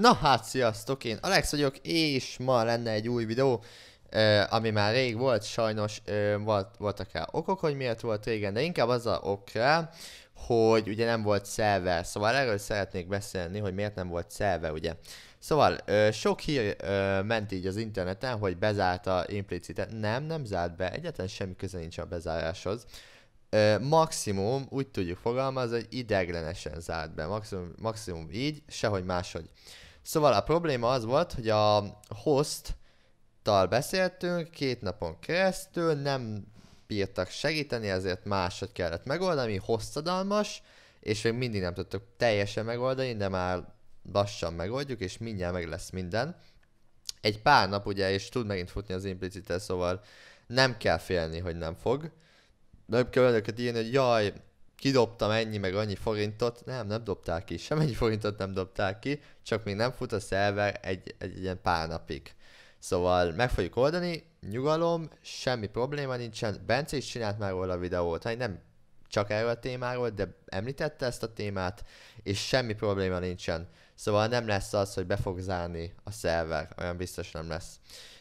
Na hát, sziasztok, én Alex vagyok, és ma lenne egy új videó, eh, ami már rég volt, sajnos eh, volt, voltak el okok, hogy miért volt régen, de inkább az a ok rá, hogy ugye nem volt szerver, szóval erről szeretnék beszélni, hogy miért nem volt szerver, ugye. Szóval eh, sok hír eh, ment így az interneten, hogy bezárta implicit, nem, nem zárt be, egyetlen semmi köze nincs a bezáráshoz. Ö, maximum, úgy tudjuk fogalmazni, hogy ideglenesen zárt be, maximum, maximum így, sehogy máshogy. Szóval a probléma az volt, hogy a host tal beszéltünk két napon keresztül, nem bírtak segíteni, ezért máshogy kellett megoldani, hosszadalmas, és még mindig nem tudtuk teljesen megoldani, de már lassan megoldjuk, és mindjárt meg lesz minden. Egy pár nap ugye, és tud megint futni az implicite, szóval nem kell félni, hogy nem fog. Nem kell önöket írni, hogy jaj, kidobtam ennyi meg annyi forintot, nem, nem dobták ki, sem ennyi forintot nem dobták ki, csak még nem fut a szerver egy, egy ilyen pár napig. Szóval meg fogjuk oldani, nyugalom, semmi probléma nincsen, Bence is csinált már róla videót, hát nem csak erről a témáról, de említette ezt a témát, és semmi probléma nincsen. Szóval nem lesz az, hogy be fog zárni a szerver, olyan biztos nem lesz.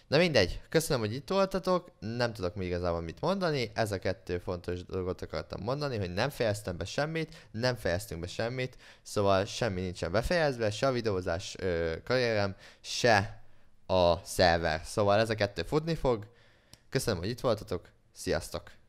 Na mindegy, köszönöm, hogy itt voltatok, nem tudok még igazából mit mondani, ez a kettő fontos dolgot akartam mondani, hogy nem fejeztem be semmit, nem fejeztünk be semmit, szóval semmi nincsen befejezve, se a videózás ö, karrierem, se a szerver. Szóval ez a kettő futni fog, köszönöm, hogy itt voltatok, sziasztok!